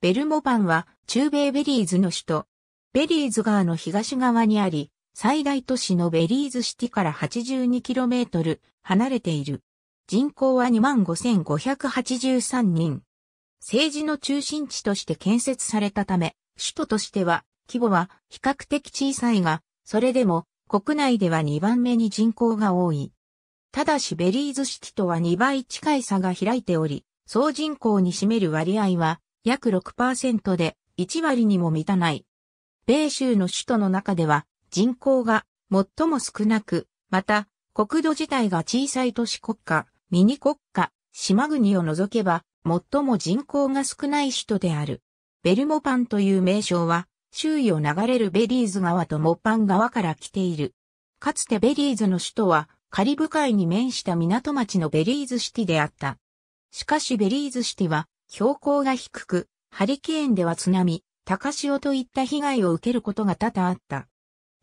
ベルモパンは中米ベリーズの首都、ベリーズ川の東側にあり、最大都市のベリーズシティから 82km 離れている。人口は25,583人。政治の中心地として建設されたため、首都としては規模は比較的小さいが、それでも国内では2番目に人口が多い。ただしベリーズシティとは2倍近い差が開いており、総人口に占める割合は約6%で1割にも満たない。米州の首都の中では人口が最も少なく、また国土自体が小さい都市国家、ミニ国家、島国を除けば最も人口が少ない首都である。ベルモパンという名称は周囲を流れるベリーズ川とモパン川から来ている。かつてベリーズの首都はカリブ海に面した港町のベリーズシティであった。しかしベリーズシティは標高が低く、ハリケーンでは津波、高潮といった被害を受けることが多々あった。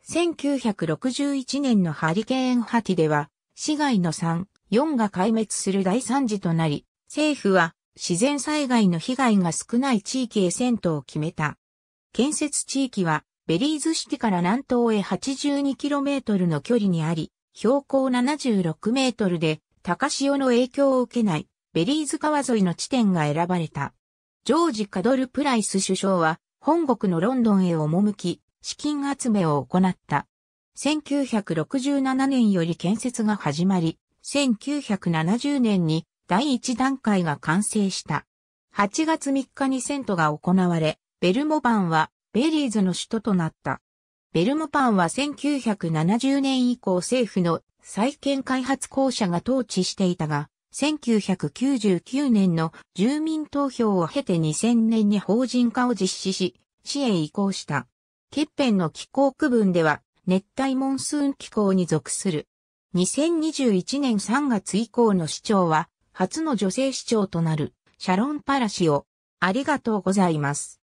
1961年のハリケーンハティでは、市街の3、4が壊滅する大惨事となり、政府は自然災害の被害が少ない地域へ戦闘を決めた。建設地域はベリーズシティから南東へ 82km の距離にあり、標高 76m で高潮の影響を受けないベリーズ川沿いの地点が選ばれた。ジョージ・カドル・プライス首相は、本国のロンドンへ赴き、資金集めを行った。1967年より建設が始まり、1970年に第一段階が完成した。8月3日にセントが行われ、ベルモパンはベリーズの首都となった。ベルモパンは1970年以降政府の再建開発公社が統治していたが、1999年の住民投票を経て2000年に法人化を実施し、市へ移行した。欠片の気候区分では、熱帯モンスーン気候に属する。2021年3月以降の市長は、初の女性市長となる、シャロン・パラ氏を、ありがとうございます。